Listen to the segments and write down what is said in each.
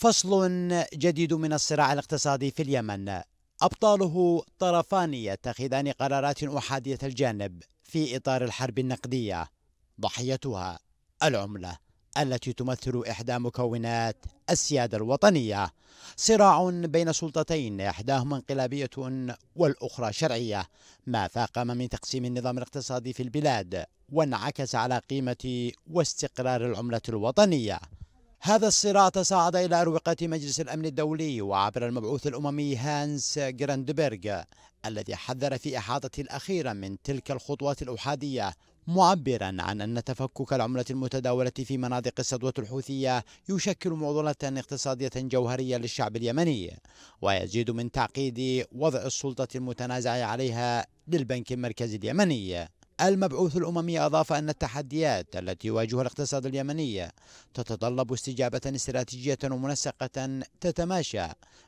فصل جديد من الصراع الاقتصادي في اليمن أبطاله طرفان يتخذان قرارات أحادية الجانب في إطار الحرب النقدية ضحيتها العملة التي تمثل إحدى مكونات السيادة الوطنية صراع بين سلطتين إحداهما انقلابية والأخرى شرعية ما فاقم من تقسيم النظام الاقتصادي في البلاد وانعكس على قيمة واستقرار العملة الوطنية هذا الصراع تصاعد إلى أروقة مجلس الأمن الدولي وعبر المبعوث الأممي هانس جراندبرغ الذي حذر في إحاطة الأخيرة من تلك الخطوات الأحادية معبرا عن أن تفكك العملة المتداولة في مناطق السدوة الحوثية يشكل معضلة اقتصادية جوهرية للشعب اليمني ويزيد من تعقيد وضع السلطة المتنازع عليها للبنك المركزي اليمني المبعوث الأممي أضاف أن التحديات التي يواجهها الاقتصاد اليمني تتطلب استجابة استراتيجية ومنسقة تتماشى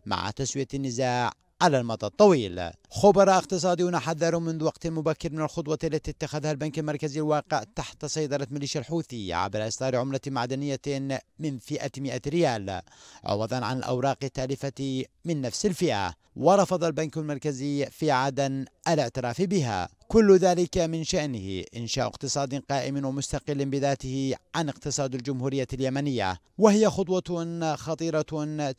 مع تسوية النزاع على المدى الطويل خبراء اقتصاديون حذروا منذ وقت مبكر من الخطوة التي اتخذها البنك المركزي الواقع تحت سيطرة ميليشيا الحوثي عبر إصدار عملة معدنية من فئة 100 ريال عوضا عن الأوراق التالفة من نفس الفئة ورفض البنك المركزي في عدن الاعتراف بها كل ذلك من شأنه إنشاء اقتصاد قائم ومستقل بذاته عن اقتصاد الجمهورية اليمنية وهي خطوة خطيرة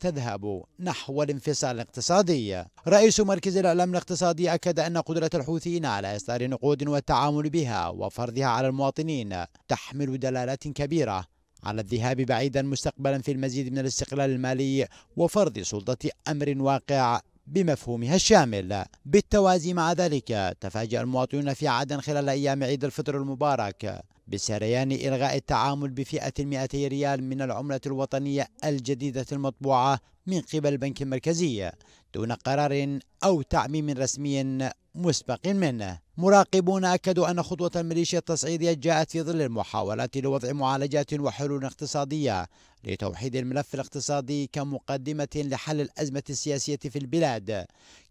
تذهب نحو الانفصال الاقتصادي رئيس مركز الإعلام الاقتصادي أكد أن قدرة الحوثيين على إصدار نقود والتعامل بها وفرضها على المواطنين تحمل دلالات كبيرة على الذهاب بعيدا مستقبلا في المزيد من الاستقلال المالي وفرض سلطة أمر واقع بمفهومها الشامل بالتوازي مع ذلك تفاجأ المواطنون في عدن خلال أيام عيد الفطر المبارك بسريان إلغاء التعامل بفئة المئتي ريال من العملة الوطنية الجديدة المطبوعة من قبل البنك المركزي دون قرار أو تعميم رسمي مسبق منه مراقبون أكدوا أن خطوة الميليشيا التصعيدية جاءت في ظل المحاولات لوضع معالجات وحلول اقتصادية لتوحيد الملف الاقتصادي كمقدمة لحل الأزمة السياسية في البلاد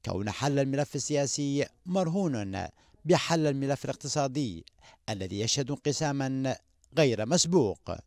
كون حل الملف السياسي مرهون بحل الملف الاقتصادي الذي يشهد انقساما غير مسبوق